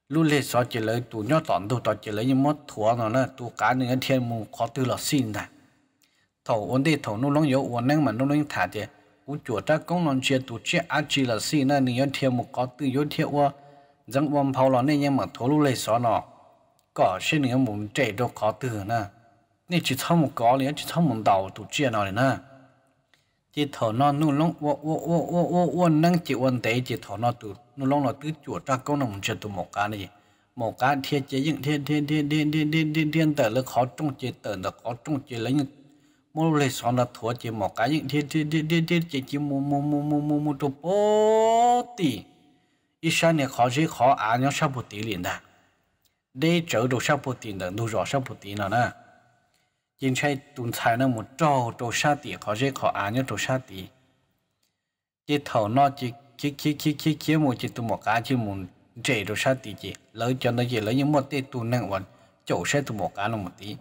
lũ lê xó chỉ lấy tu nhó tọn tu tọt chỉ lấy như mất thua nó là tu cá những cái thiên mù khó tư là xin nà thầu ổn đi thầu nó lóng yếu ổn năng mà nó lóng thả chị u chùa ta công lòng chia tu chia ăn chỉ là xin nà cái thiên mù khó tư yếu thiên qua dân quân phao là nên nhưng mà thua lũ lê xó nó có xin cái mù trẻ đâu khó tư nà nên chỉ thăm một có liền chỉ thăm một đầu tu chia nào nè chỉ thở nó nụ lông wo wo wo wo wo wo nâng chỉ ôn tế chỉ thở nó tu nụ lông nó tứ chuột ra câu nồng chưa tu một cái này một cái thiên chế những thiên thiên thiên thiên thiên thiên thiên thiên tờ lực khó trung chế tờ là khó trung chế lấy những mỗi lần sau là thua chỉ một cái những thiên thiên thiên thiên thiên chỉ chỉ mu mu mu mu mu mu tu bố tỷ ít sao này khó gì khó à nhau sao bố tỷ liền đã để trở đồ sao bố tỷ được đủ rõ sao bố tỷ nào nè 因为东菜呢，么找找啥地，或者靠俺呢找啥地，这头脑这这这这这这么这都么干这么这找啥地这，老叫那这老你么得都能玩，就是都么干那么地。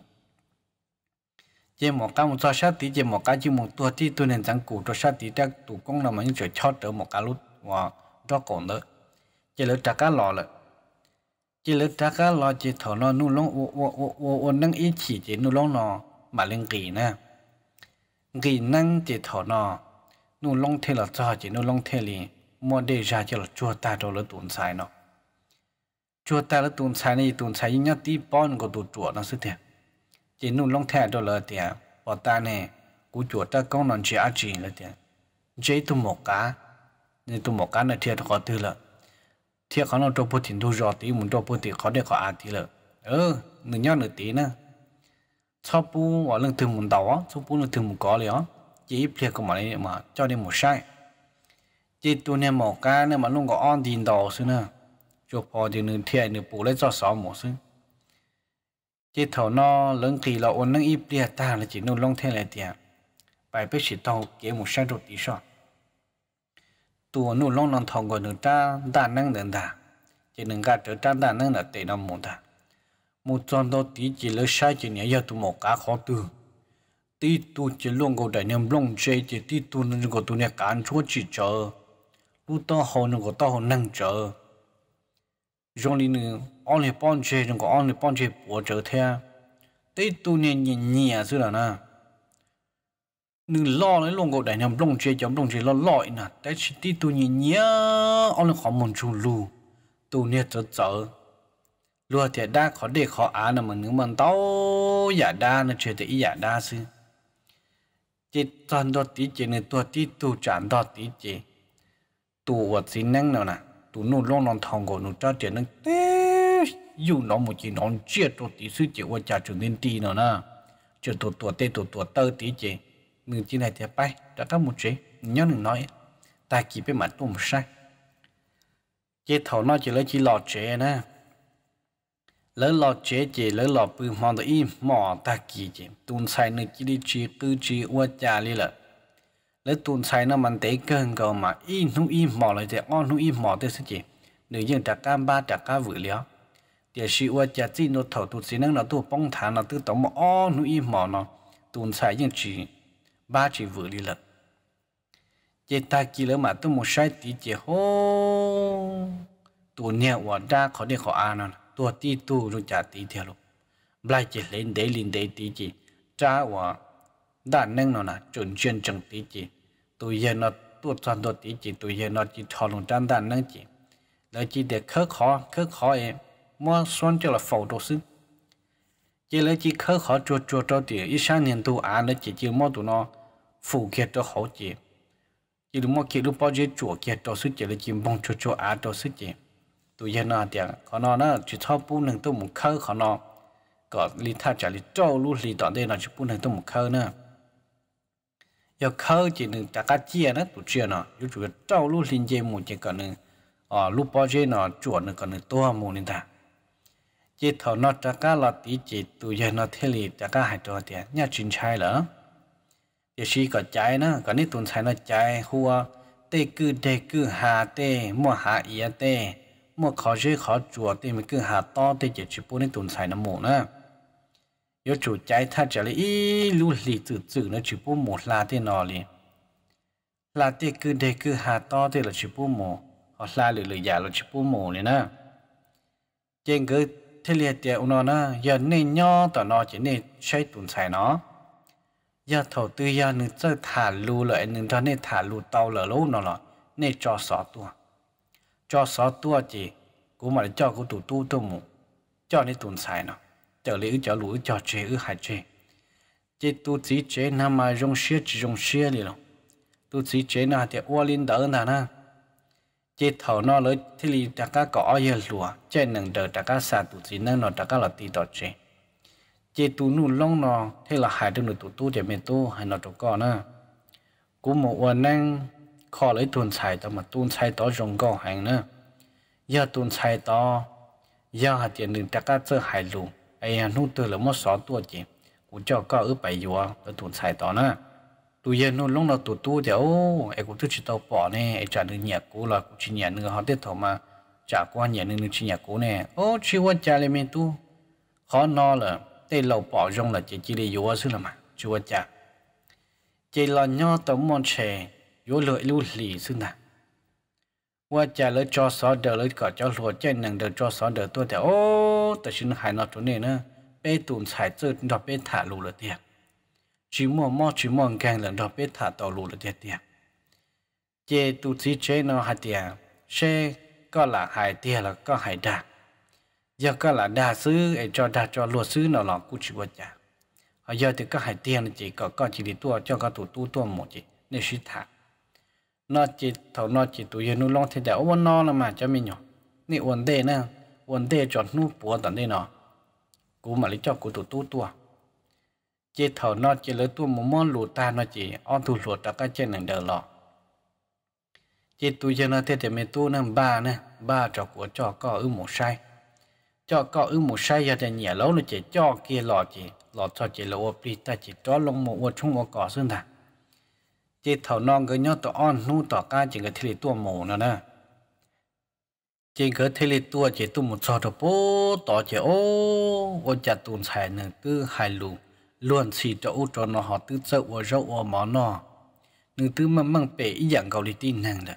这么干么找啥地，这么干这么多地都能咱顾着啥地，这都工了嘛，你就敲着么干路哇，找工的，这老大家老了。chỉ lúc ta cá lo chỉ thọ nó nu lông ô ô ô ô ô nâng ý chỉ chỉ nu lông nó mà lên gì nè gì năng chỉ thọ nó nu long thế là cho chỉ nu long thế liền mua đề ra cho là chua ta đồ là tuần sai nó chua ta là tuần sai này tuần sai nhá tí bon của tuần chua nó sẽ thiệt chỉ nu long thế đồ là thiệt bỏ ta này cú chua ta con nó chỉ ăn chỉ là thiệt chế tu một cá nên tu một cá là thiệt khó tư là thiệt khó nó cho bút tiền thu rồi tí muốn cho bút tiền khó để có ăn tí là ừ nửa nhát nửa tí nữa cho bu hoặc lần thường một đầu á, cho bu lần thường một có liền chỉ phía của mà này mà cho đi một sai chỉ tu này một cái nữa mà luôn có on tiền đầu xí nữa cho họ thì nửa thiệt nửa bù lấy cho sáu một xí chỉ thầu nó lớn kỳ là ôn nâng ít phía ta là chỉ nô long thiên lại tiền bài biết chỉ tàu kế một sai rồi tí sao tu nô long lòng thòng của nửa ta ta nâng đến ta chỉ nên cả trở ta ta nâng là tệ năm một ta một tròn đó tí chỉ lỡ sai chỉ nhảy ra từ một cá khó từ tí tu chỉ luôn có đại niệm long chơi chỉ tí tu nên go tu nhà cán chúa chỉ chờ lúc đó họ nên go tao họ năng chờ rồi nên ăn này bọn chơi nên go ăn này bọn chơi bỏ chờ theo tí tu nhà nhẹ nhẹ xưa là na nên lo lấy luôn có đại niệm long chơi chấm long chơi lo lọi nè đấy chỉ tí tu nhẹ nhẹ ông này khó muốn chú lù tu nhà chờ chờ lúa thì đa khó để khó ăn là mình những bằng tao giả đa nó chơi thì giả đa sư chỉ toàn đo tí chỉ này tua tí tu chán đo tí chỉ tu vật xin năng nào nè tu nô lông non thòng của nô cho tiền năng té dù nó một chỉ nó chia cho tí sư chỉ qua trả trường nên tí nào nè chỉ tu tu tê tu tu tơ tí chỉ mình chỉ này thì bay đã có một chế nhớ đừng nói ta chỉ biết mặt tu một sai chỉ thầu nói chỉ lấy chỉ lọt chế nè lỡ lọ chế chế lỡ lọ bự mòn tới im mỏ ta kỳ chế tuôn sai nơi chỉ đi chế cứ chế ua cha li lợ lỡ tuôn sai nó mình tế cơn cầu mà im nu im mỏ lại chế on nu im mỏ tới sẽ chế nữ dân trả cam ba trả cá vự lió địa sĩ ua cha chỉ nó thầu tu sĩ năng nó tu bông thả nó tu tổng mà on nu im mỏ nó tuôn sai dân chỉ ba chỉ vự li lợ chế ta kỳ lỡ mà tu một sai tí chế hô tuôn nhẹ ua ra khỏi đi khỏi ăn nó ตัวตีตู้รู้จักตีเทียลุบลายจีเล่นเดลินเดตีจีจ้าว่าด้านนึงเนาะนะจนเชื่อนจังตีจีตัวเย็นเนาะตัวจอนตัวตีจีตัวเย็นเนาะจีทอลงจานด้านนึงจีแล้วจีเด็กเคอะขอเคอะขอเองมั่วส่วนจะละฝอตัวซึ่งจีเลยจีเคอะขอจัวจัวตัวเดียวอีช่างเนียนตัวอ่านเลยจีจีมั่วตัวเนาะฝูเกียรตัวเขาจีจีรู้มั่วเกียรตัวปอจีจัวเกียรตัวซึ่งจีเลยจีมองจัวจัวอ่านตัวซึ่งจีตัวยานาเดียขอนอน่ะจุดชอุ่นหนึ่งตัวมุนเข้าขอนอก็ลิท่าจะลีเจ้าลูลีตอนเดีนน่ะจุดปูหนึ่งตัวมุนเข้าน่ะยกเข้าจีหนึ่งจากกาเจียนะตัวเจียนะอยู่จุดเจ้าลูลินเจมูจีก่อนหนึ่งอ๋อลูปอเจนะจวนหนึ่งก่อนหนึ่งตัวมูนี่ตาเจีถอนอจากกาลอตีจีตัวยานน่ะเทลีจากกาหายตัวเดียเนี่ยจิงใช่เหรอเดี๋ยวชีก็ใจนะก็นี่ตุนใช้นะใจหัวเตกือเตกือหาเตมัวหาเอียเต mua khó chơi khó chùa thì mình cứ hạ to thì chỉ chỉ bố nên tồn xài nó mổ nữa yếu chủ trái tha trả lại ý lưu lì tự tự nó chỉ bố một là thì nó liền là thì cứ để cứ hạ to thì là chỉ bố mổ hoặc là lười lười giả là chỉ bố mổ liền nè trên cứ thế liệt tiệu nó nè giờ nên nho tỏ nó chỉ nên xây tồn xài nó giờ thầu tư giờ nên chơi thả lưu lại nên thằng này thả lưu tàu lỡ lố nó là nên cho sọ tuồng cho sáu tua chỉ cú mà cho cú tụ tu tu mù cho nên tuần xài nó trở lý cho lũ cho chế ở hai chế chế tu trí chế nam mà dùng xia chỉ dùng xia đi rồi tu trí chế na thì ô linh đỡ nà na chế thầu nó lấy thì li đặt cá cỏ giờ lúa chế nâng đỡ đặt cá sàn tu trí nâng nó đặt cá là tì đọt chế chế tu nu long nó thế là hai hại được tụ tu chế mình tu hay nó tụ cỏ na cú một ô năng khó lấy tuần xài tao mà tuần xài tao rong gò hàng nữa giờ tuần xài tao giờ hạt tiền đừng tắc chơi hải lù ai hàn hút từ là mất sáu tuổi chị cũng cho có ở bảy giờ ở tuần xài tao nữa tụi giờ nó lúc nào tụi tu thì ai cũng chỉ tao bỏ nè ai trả nhà cũ là chỉ nhà nữa họ tiếp thầu mà trả qua nhà chỉ nhà cũ nè ô chỉ qua trả lại mình tu khó no là tên lầu bỏ rong là chỉ chỉ để vừa xưa là mà chưa qua chỉ là nho tổng môn trẻ yếu lợi lưu lì xưng nà qua trả lời cho xó đỡ lời cả cho lùa chạy nặng đỡ cho xó đỡ tôi thì ô tôi xin hài nó chỗ này nữa bê tùn xài chơi đọc bê thả lù là tiền chỉ mua mò chỉ mua ngang là đọc bê thả tàu lù là tiền tiền chế tu sĩ chế nó hạt tiền chế có là hài tiền là có hài đạt giờ có là đa sứ ấy cho đa cho lùa sứ nó là cũng chỉ qua trả giờ thì có hài tiền chỉ có có chỉ đi tua cho có tụ tu tua một chỉ nên suy thả nó chỉ thầu nó chỉ tụi nó long thế đéo uốn nó là mà cho mình nhỏ nị uốn đề nè uốn đề chọn nu bùa tận đây nọ, cú mà lấy cho cú tụt tu tua chỉ thầu nó chỉ lấy tua một món lụt ta nó chỉ ăn thủ lụt ta cái trên này đờ lọ chỉ tụi giờ nó thế thì mình tu nè ba nè ba cho của cho có ư một sai cho có ư một sai giờ thì nhẹ lâu nó chỉ cho kia lọ chỉ lọ cho chỉ là ô ta chỉ cho lông một ô chung một cỏ xương thằng chỉ thầu non cái nhóc tỏ on nu tỏ ca chỉ cái thề tua mồ nữa nè chỉ cái thề tua chỉ tu một sọt bố tỏ chỉ ô ô chặt tuôn xài nè tư hai lù luôn xì cho u cho nó họ tư sợ ô râu ô mỏ nọ nương tư mà măng bể ý dạng cầu đi tin nàng đó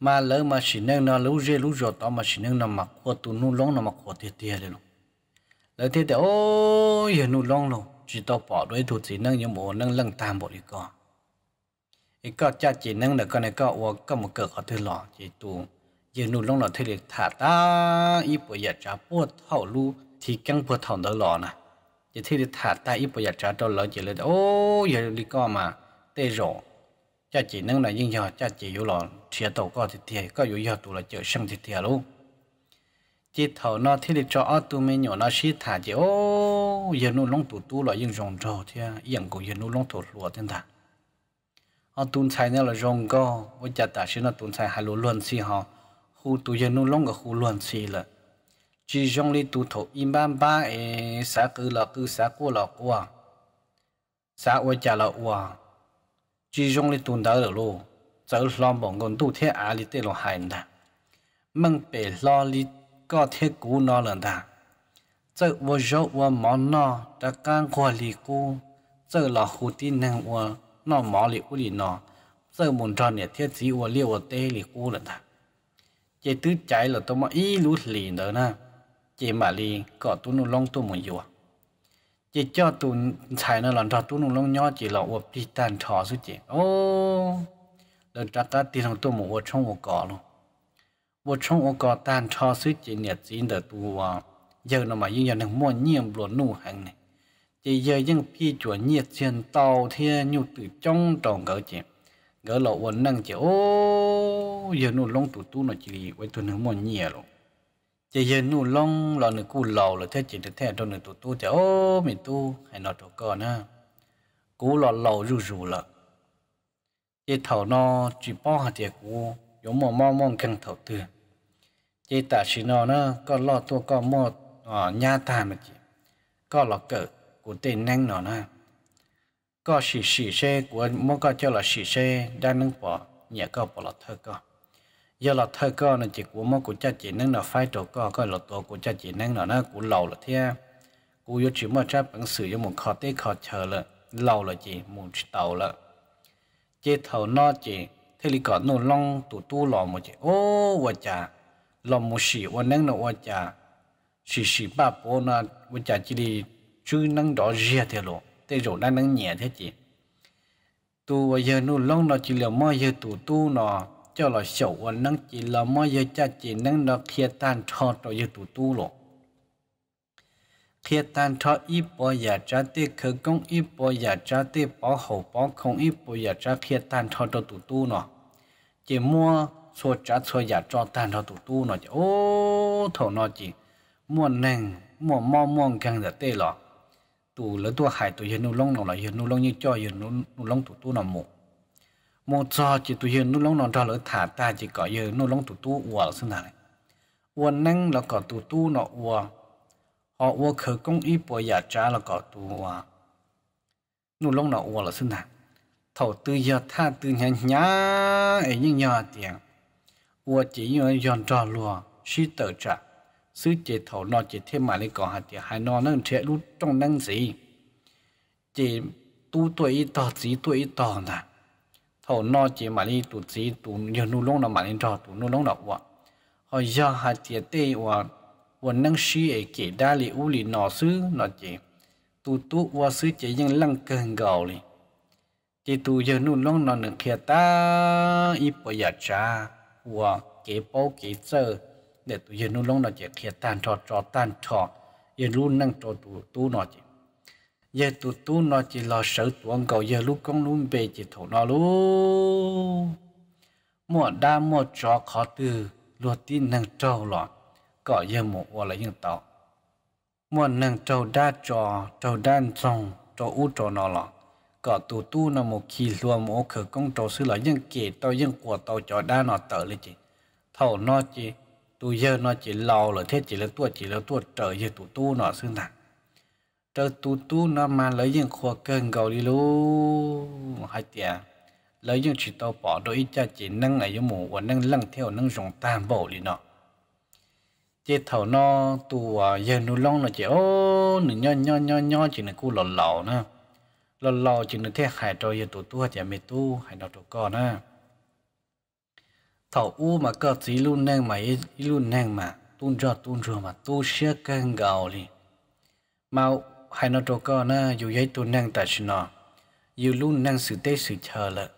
mà lỡ mà chỉ nâng nó lú rê lú rột tao mà chỉ nâng nó mặc quần tu nu lông nó mặc quần tiệt tiệt luôn lỡ thế thì ô giờ nu lông luôn chỉ tao bỏ đuôi tụt chỉ nâng như mồ nâng lăng tam bộ đi con này một thứ lọ chỉ tu, được 一个家只能那个那个我个么个好推了，一度一路弄了推了他哒，一不也扎不套路，提更不套得了呢。一推了他哒，一不也扎到了，就来的哦，也你个嘛，对肉，家只能那影响家只有了，铁道高的铁，个有要多了就上的铁路。chỉ thầu nó thì lọ nè, chỉ được thả ta, bộ để cho ở tụi mình nhỏ nó xí thả chỉ ô giờ nó lông tu tu là nhưng rồng rồ thì, yên cũng giờ nó lông tu lụa thiên ta họ tuân sai nữa là rong go với chặt ta xin nó tuân sai hai lô luân xì họ khu tu dân nó long cả khu luân xì là chỉ rong li tu thổ im ban ba e xã cứ là cứ xã cua là cua xã với chặt là cua chỉ rong li tuân đỡ là lô, giờ làm bọn con tu thế à li tê lo hại nè mừng bể lo li có thế cú nó lần ta giờ vô rau vô món nó đã càng qua li cú giờ là khu tin năng vô นอหมอหลิวหลีนอเสื้อมุนทอนเนี่ยเที่ยสีวัวเลี้ยวเตะหลีกูเลยนะเจตื้อใจเลอต้องมาอีรู้หลีเด้อนะ เจมาลีก็ตุนุลงตัวมุนอยู่เจเจ้าตุนชายนหลอนทอตุนุลงย่อเจีหลอวปีตันทอสุเจโอ้เดิจัดตัดตีทางตัวมมนวัวช่องวัวก่อลงวัวช่องวัวก่อตันทอสุเจเนี่ยจีนเด้อตัวเยอะหน่อยยิ่งอย่างหนึ่งม้วนเงี่ยบหลวนนู่แห่งเนี่ย chỉ giờ những phi chuẩn nhiệt trên tàu thì nhu từ trong tròn cỡ chị gỡ lộ quần năng chị ô giờ nụ lông tụt tu nó chỉ quay tuần hướng một nhẹ rồi chỉ giờ nụ lông là nụ cù lầu là thế chỉ được thế trong nụ tụt tu chị ô mình tu hay nó chỗ cờ nè cú lò lầu rù rù là chỉ thầu nó chỉ bao hạt chị cú giống mò mò mong căng thầu từ chỉ ta chỉ nó nó có lo tua có mò à, nhà tan mà chị có lọ cỡ của tên năng nọ nè có xì xì xe của mỗi có cho là xì xe đang nâng bỏ nhẹ có bỏ là thơ có giờ là thơ có là chỉ của mỗi của cha chỉ năng nọ phai tổ có coi là tổ của cha chỉ năng nọ nè của lâu là thế của yếu chỉ mà cha bằng sử dụng một khó tê khó chờ là lâu là chỉ một tàu là chế thầu nọ chỉ thế thì có nô long tụ tu lò một chỉ ô và cha lò một xì và năng nọ và cha xì xì ba bố nó và cha chỉ đi chú năng đó riêng thế lộ thế rồi đang năng nhẹ thế chị tu bây giờ nu long nó chỉ là mơ giờ tu tu nó cho là sầu và năng chỉ là mơ giờ cha chỉ năng nó kia tan cho cho giờ tu tu lộ kia tan cho ít bỏ giờ cha tê khởi công ít bỏ giờ cha tê bỏ hậu bỏ không ít bỏ giờ cha kia tan cho cho tu tu nó chỉ mua số cha số giờ cho tan cho tu tu nó chỉ ô thổ nó chỉ mua neng mua mong mua càng giờ tê lọ tụ lỡ tu hải tu hiền nụ lông nào là hiện nụ lông như cho hiền nụ nụ lông tụ tu nào một một cho chỉ tu hiền nụ lông nào cho lỡ thả ta chỉ có hiền nụ lông tụ tu uổng sinh này uổng năng là có tụ tu nó uổng họ uổng khởi công ý bồi giả trả là có tụ uổng nụ lông nào uổng là sinh này thầu tư giờ tha tư nhá nhá ấy như nhỏ tiền uổng chỉ như dọn trò lùa suy tự trả sư chế thổ nọ chế thêm mà lên có hạt chế hai nọ nâng chế lúc trong năng gì chế tu tuổi ít tỏ gì tuổi ít tỏ nè thổ nó chế mà đi tu gì tu nhớ nô lông nó mà lên trò tu nô lông đó vợ họ giờ hạt chế tê và và năng suy ấy chế đa li u li nọ sư nọ chế tu tu và sư chế những lăng cơn gạo li chế tu nhớ nô lông nọ nâng kia ta y bây giờ cha và kế bao kế giờ để tụ yên nu long nó chỉ thiệt tan trò trò tan trò yên lu năng trò tụ tu nó chỉ giờ tụ tu nó chỉ lo sợ tụ cầu giờ lúc con luôn về chỉ thổ nó lu mua đa mua trò khó từ lo tin năng trâu lọ có giờ một ô là những tàu mua năng trâu đa trò trâu đan trồng trâu u trò nó lọ có tụ tu nó một khi luôn một khởi công trâu xứ là những kể tao những của tao trò đa nó tự lên chỉ thổ nó chỉ tu giờ nó chỉ lâu là thế chỉ là tua chỉ là tua trở về tu tu nó xưng thẳng trở tu tu nó mà lấy những khoa cơn gầu đi lú hai tiền lấy những chỉ tàu bỏ đôi cha chỉ nâng ở dưới mù và nâng lăng theo nâng rồng tam bộ đi nó chế thầu nó tu giờ à, nu long nó chỉ ô nửa nho nho nho nho chỉ là cu lò lò nữa lò lò chỉ là thế hải trôi giờ tu tu hay chả mệt tu hay nào tu con nữa thầu u mà cơ chỉ luôn nang mà luôn nang mà tuôn cho tuôn rồi mà tu sẽ càng gạo đi mà hai nó cho cơ na dù giấy tuôn nang tại sao nó dù luôn nang sự tế sự chờ lợ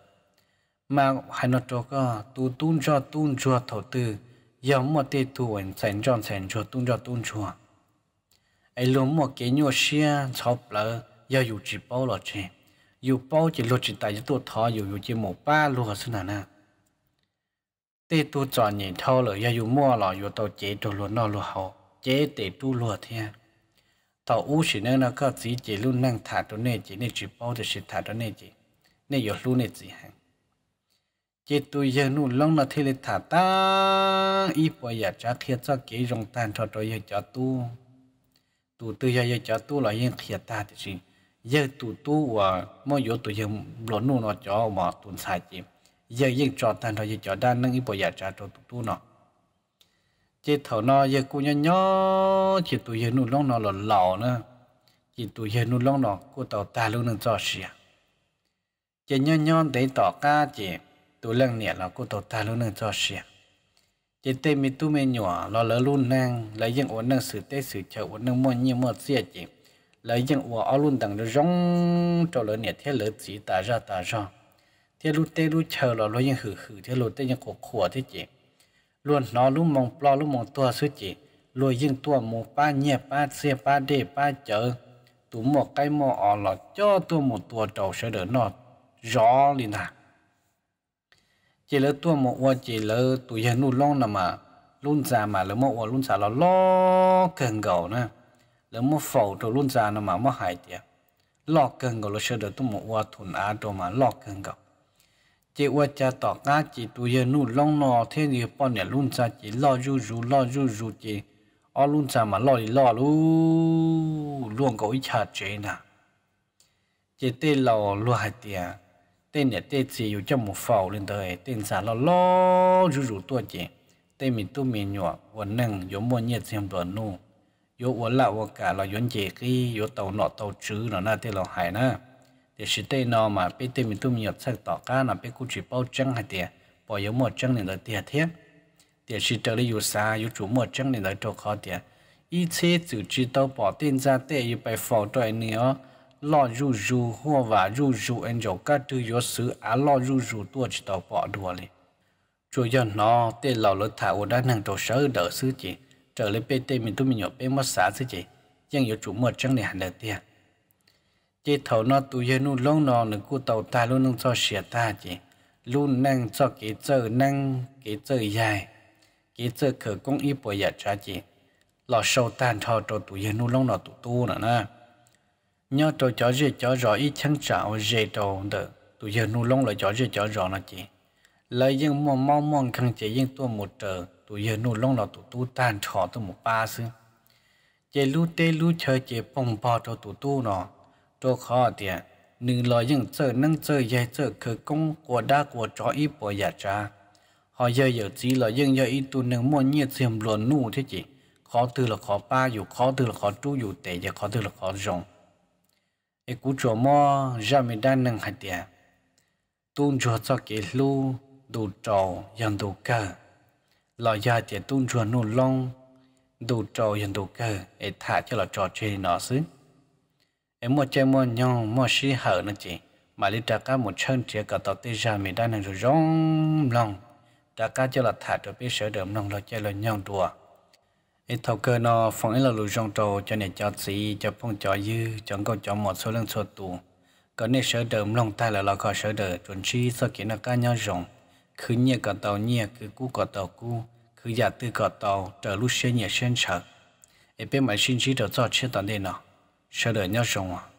mà hai nó cho cơ tu tuôn cho tuôn cho thầu tư giờ mà tê tu anh sành cho sành cho tuôn cho tuôn cho ai luôn mà cái nhau xe chọc lợ giờ dù chỉ bao lọ chứ dù bao chỉ lọ chỉ tại chỗ thọ dù dù chỉ một ba lọ sinh nào tê tu cho nhìn thâu lửa ya yu mua lò yu tàu chế đồ luôn nó lúa hậu chế tê tu lúa thiên tàu u chỉ nữa nó có chỉ chế luôn năng thả đồ nè chỉ nè chỉ bao được sẽ thả đồ nè chỉ nè yu luôn nè chỉ hàng chế tu giờ nu long nó thế lệ thả ta ít bây giờ cho thiệt cho kỹ rong tan cho tôi giờ cho tu tu từ giờ giờ cho tu là yên thiệt ta thì gì giờ tu tu và mỗi giờ tu giờ luôn nu nó cho mà tu sai chim giờ giờ trò tan rồi giờ trò đan nâng ít bộ giả cha cho tu tu nọ chỉ thầu nó giờ cô nhớ nhớ chỉ tu giờ nụ lông nó là lão nữa chỉ tu giờ nụ lông nó cô tàu ta luôn nâng cho xia, à. chỉ nhớ nhớ để tỏ ca chỉ tu lăng nè là cô tàu ta luôn nâng cho xia, à. chỉ tê mi tu mi nhỏ nó lỡ luôn nang lấy dân ổn nâng sự tê sự chờ ổn nâng mua nhiều mua xia à chỉ lấy dân ổn luôn đằng nó rong cho lỡ nẹt thế lỡ chỉ ta ra ta ra ที่รู้เต้รู้เชอหราอรายังหือหือที่รู้เต้ยังขวขวที่จีล้วนนอรู้มองปลอรู้มองตัวซื้อจีรวยยิ่งตัวหมูป้าเงียบป้าเสียป้าเดป้าเจอตุ่มหมอกใกล้หมออ่อนหลอเจ้อตัวหมูตัวเจ้าเสดนอจร้อลินาเจีเลตัวหมอวนเจีเลตุ่ยนุ่นล่องนะมา รุ่นซามาแล้วมอวนวรุ่นซาเราล้อเกินเก่านะแล้วมอเฝ้าตัวรุ่นซานามาหมอหายเตียลอกเกินเก่าเราเสดตัวหมอวนวทุนอาตัวมาลอกเกินเก่า chị qua cha tỏ ngã chị tụi giờ nu long nọ thế thì bọn nhà luôn xa chỉ lo ru ru lo ru ru chỉ ở luôn xa mà lo thì lo luôn luôn có ít cha chị nè chị tê lò lo hai tiền tên nhà tê chỉ อยู่ trong một phẩu lên tới tên xa lo lo ru ru tua chị tên mình tu mình nhọ vẫn năng giống mua nhiệt xem tuần nu yếu uốn lại uốn cả là yến chị cái yếu tàu nọ tàu chứ nó na tê lò hải na thì chỉ đây nó mà bây giờ mình tụi mình nhập sách tỏ cá là bây cũng chỉ bao trăng hay tiền bỏ giống một trăng này là tiền thiết thì chỉ trở lại yếu xa yếu chủ một trăng này là chỗ khó tiền ý chế chủ chỉ đâu bỏ tiền ra để yêu bài phò đòi nữa lo rù rù hoa và rù rù anh chỗ cá tư yếu xứ á lo rù rù tua chỉ đâu bỏ đùa liền chủ yếu nó để lão lỡ thả ở đan hàng đồ sớ đỡ xứ chỉ trở lại bây giờ mình tụi mình nhập bên mất xá xứ chỉ nhưng yếu chủ một trăng này hẳn là tiền chỉ thầu nó tụ yên nu lông nó nữa cô tàu ta luôn nông cho xỉa ta chỉ luôn nâng cho cái giờ nâng cái giờ dài cái giờ khởi công y bồi giờ cha chỉ lò sâu tan thò cho tụ yên nu lông nó tụ tu nữa nè nhớ cho chó gì chó rõ ít chẳng chảo dễ đầu đỡ tụ yên nu lông là chó gì chó rõ nó chỉ lấy những mong mong mong khăn chỉ những tua một trở tụ yên nu lông nó tụ tu tan thò tụ một ba xứ chỉ lú tê lú chơi chỉ bông bò cho tụ tu nọ cho khó tiền nâng lo những chơi, nâng chơi, dạy chơi, khờ công của đa của chó ít bỏ giả cha họ giờ giờ chỉ là dân giờ ít tu nâng muốn nhiệt xem luận nụ thế chị khó từ là khó ba dù khó từ là khó chú dù tệ giờ khó từ là khó rộng cái cú chỗ mò ra mình đang nâng hạt tiền tuôn cho cho cái lu đủ trầu dần đủ cơ lo gia thì tuôn cho nụ long đủ trầu dần đủ cơ ấy thả cho là trò chơi nó xứng em mua chơi mua nhong mua xí hở nữa chị mà đi trả cá một chân chia cả tàu tê ra mình đang nằm rồi rong lòng trả cá cho là thả cho biết sợ đậm lòng lo chơi là nhong đùa ít thâu cơ nó phong ít là lù rong trầu cho nên cho xí cho phong cho dư cho câu cho một số lượng số tù còn nên sợ đậm lòng ta là lo khó sợ đỡ chuẩn chi sau khi nó cá nhau rong cứ nhẹ cả tàu nhẹ cứ cú cả tàu cú cứ giả tư cả tàu trở lúc xe nhẹ sen sợ em biết mà sinh chỉ được cho chết tận đây nào 晓得你凶啊！